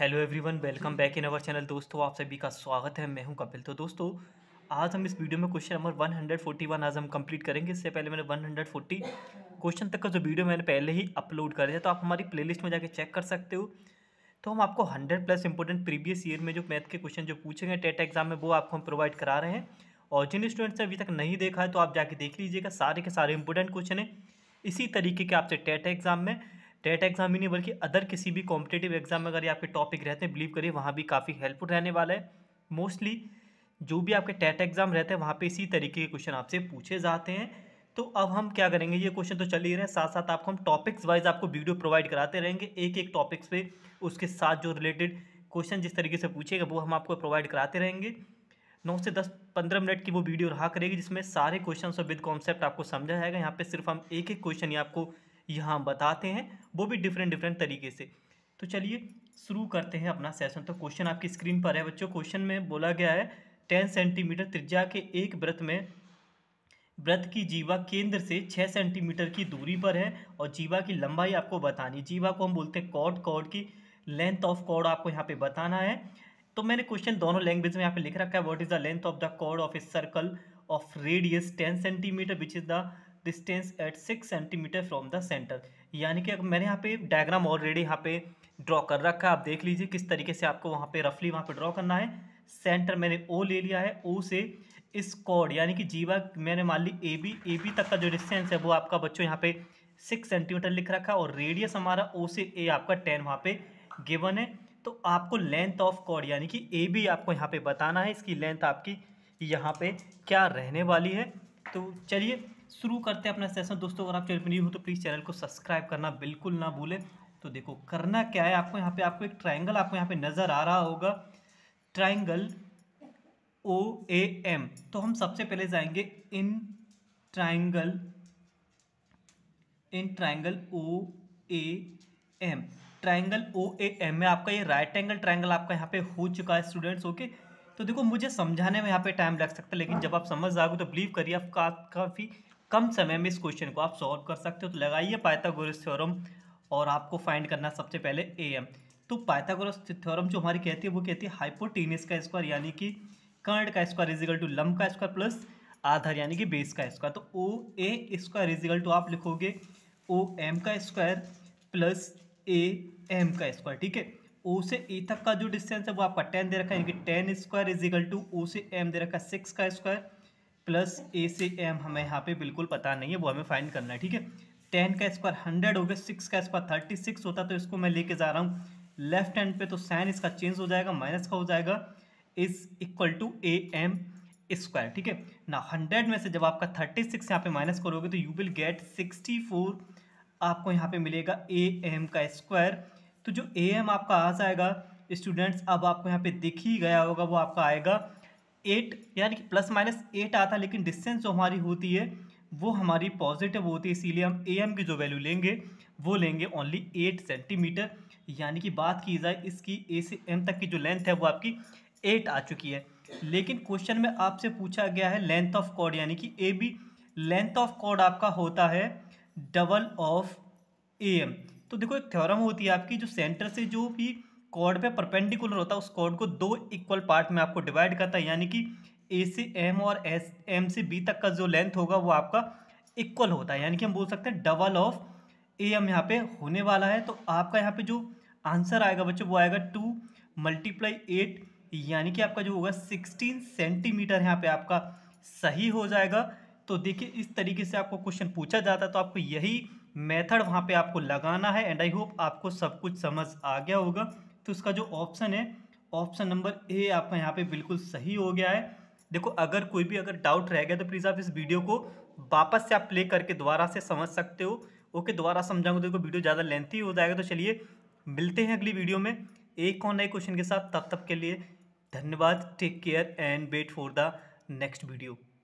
hello everyone welcome back in our channel दोस्तों आप सभी का स्वागत है मैं हूं कपिल तो दोस्तों आज हम इस वीडियो में क्वेश्चन नंबर 141 आज हम कंप्लीट करेंगे इससे पहले मैंने 140 क्वेश्चन तक का जो वीडियो मैंने पहले ही अपलोड कर दिया तो आप हमारी प्लेलिस्ट में जाके चेक कर सकते हो तो हम आपको hundred plus important previous year में जो मैथ के क्वेश्चन जो पूछेंगे टेट एग्जाम में वो आपको हम प्रोवाइड करा रहे हैं और जिन स्टूडेंट्स ने अभी तक नहीं देखा है तो आप जाके देख लीजिएगा सारे के सारे इंपॉर्टेंट क्वेश्चन हैं इसी तरीके के आपसे टेट एग्जाम में टेट एग्जाम ही नहीं बल्कि अदर किसी भी कॉम्पिटेटिव एग्जाम में अगर ये आपके टॉपिक रहते हैं बिलीव करिए वहाँ भी काफ़ी हेल्पफुल रहने वाला है मोस्टली जो भी आपके टेट एग्जाम रहते हैं वहाँ पे इसी तरीके के क्वेश्चन आपसे पूछे जाते हैं तो अब हम क्या करेंगे ये क्वेश्चन तो चल ही रहे साथ साथ आपको हम टॉपिक्स वाइज आपको वीडियो प्रोवाइड कराते रहेंगे एक एक टॉपिक्स पे उसके साथ जो रिलेटेड क्वेश्चन जिस तरीके से पूछेगा वो हम आपको प्रोवाइड कराते रहेंगे नौ से दस पंद्रह मिनट की वो वीडियो रहा करेगी जिसमें सारे क्वेश्चन और विद कॉन्सेप्ट आपको समझा जाएगा यहाँ पे सिर्फ हम एक एक क्वेश्चन ही आपको यहाँ बताते हैं वो भी डिफरेंट डिफरेंट तरीके से तो चलिए शुरू करते हैं अपना सेशन तो क्वेश्चन आपकी स्क्रीन पर है बच्चों क्वेश्चन में बोला गया है टेन सेंटीमीटर त्रिज्या के एक व्रत में व्रत की जीवा केंद्र से छः सेंटीमीटर की दूरी पर है और जीवा की लंबाई आपको बतानी जीवा को हम बोलते हैं कॉर्ड कॉर्ड की लेंथ ऑफ कॉर्ड आपको यहाँ पे बताना है तो मैंने क्वेश्चन दोनों लैंग्वेज में यहाँ पे लिख रखा है what is the length of the chord of a circle of radius ten centimetre which is the distance at six centimetre from the centre यानी कि अगर मैंने यहाँ पे डायग्राम ऑलरेडी यहाँ पे ड्रॉ कर रखा है आप देख लीजिए किस तरीके से आपको वहाँ पे रफली वहाँ पे ड्रॉ करना है सेंटर मैंने ओ ले लिया है ओ से इस कॉड यानी कि जीवा मैंने मान ली ए बी ए बी तक का जो डिस्टेंस है वो आपका बच्चों यहाँ पे सिक्स सेंटीमीटर लिख रखा है और रेडियस हमारा ओ से ए आपका टेन वहाँ पे गिवन है तो आपको लेंथ ऑफ कॉड यानी कि ए बी आपको यहाँ पे बताना है इसकी लेंथ आपकी यहाँ पे क्या रहने वाली है तो चलिए शुरू करते हैं अपना सेशन दोस्तों अगर आप चैनल पर नहीं हो तो प्लीज़ चैनल को सब्सक्राइब करना बिल्कुल ना भूलें तो देखो करना क्या है आपको यहाँ पे आपको एक ट्राइंगल आपको यहाँ पे नज़र आ रहा होगा ट्राइंगल ओ ए एम तो हम सबसे पहले जाएंगे in triangle in triangle O A M triangle O A M में आपका ये राइट एंगल ट्राइंगल आपका यहाँ पे हो चुका है स्टूडेंट्स ओके तो देखो मुझे समझाने में यहाँ पे टाइम लग सकता है लेकिन जब आप समझ जाओगे तो बिलीव करिए आप काफ़ी कम समय में इस क्वेश्चन को आप सॉल्व कर सकते हो तो लगाइए पाइथागोरस थ्योरम और आपको फाइंड करना सबसे पहले ए एम तो पाइथागोरस थ्योरम जो हमारी कहती है वो कहती है हाइपोटीनियस का स्क्वायर यानी कि कर्ण का स्क्वायर इजिकल टू लम्ब का स्क्वायर प्लस आधार यानी कि बेस का स्क्वायर तो O A square equal to आप लिखोगे ओ एम का स्क्वायर प्लस ए एम का स्क्वायर ठीक है ओ से ए तक का जो डिस्टेंस है वो आपका टेन दे रखा है यानी कि ten square equal to O से एम दे रखा है सिक्स का स्क्वायर प्लस ए से एम हमें यहाँ पे बिल्कुल पता नहीं है वो हमें फाइंड करना है ठीक है टेन का स्क्वायर हंड्रेड हो गया सिक्स का स्क्वायर थर्टी सिक्स होता तो इसको मैं लेके जा रहा हूँ लेफ्ट हैंड पे तो साइन इसका चेंज हो जाएगा माइनस का हो जाएगा is equal to A M square ठीक है ना हंड्रेड में से जब आपका थर्टी सिक्स यहाँ पे माइनस करोगे तो you will get sixty four आपको यहाँ पे मिलेगा ए एम का स्क्वायर तो जो ए एम आपका आ जाएगा स्टूडेंट्स अब आपको यहाँ पे दिख ही गया होगा वो आपका आएगा एट यानी कि प्लस माइनस एट आता लेकिन डिस्टेंस जो हमारी होती है वो हमारी पॉजिटिव होती है इसीलिए हम ए एम की जो वैल्यू लेंगे वो लेंगे ओनली एट सेंटीमीटर यानी कि बात की जाए इसकी ए से एम तक की जो लेंथ है वो आपकी एट आ चुकी है लेकिन क्वेश्चन में आपसे पूछा गया है लेंथ ऑफ कॉर्ड यानी कि A B length of chord आपका होता है डबल ऑफ ए एम तो देखो एक थ्योरम होती है आपकी जो सेंटर से जो भी कॉर्ड पे परपेंडिकुलर होता है उस कॉर्ड को दो इक्वल पार्ट में आपको डिवाइड करता है यानी कि ए से एम और एस एम से बी तक का जो लेंथ होगा वो आपका इक्वल होता है यानी कि हम बोल सकते हैं डबल ऑफ ए एम यहाँ पे होने वाला है तो आपका यहाँ पे जो आंसर आएगा बच्चों वो आएगा टू मल्टीप्लाई एट यानी कि आपका जो होगा सिक्सटीन सेंटीमीटर यहाँ पे आपका सही हो जाएगा तो देखिए इस तरीके से आपको क्वेश्चन पूछा जाता है तो आपको यही मेथड वहाँ पे आपको लगाना है एंड आई होप आपको सब कुछ समझ आ गया होगा तो उसका जो ऑप्शन है ऑप्शन नंबर ए आपका यहाँ पे बिल्कुल सही हो गया है देखो अगर कोई भी अगर डाउट रह गया तो प्लीज़ आप इस वीडियो को वापस से आप प्ले करके दोबारा से समझ सकते हो ओके दोबारा समझाऊंगा तो देखो वीडियो ज़्यादा लेंथी हो जाएगा तो चलिए मिलते हैं अगली वीडियो में एक और नए क्वेश्चन के साथ तब तक के लिए धन्यवाद take care and wait for the next video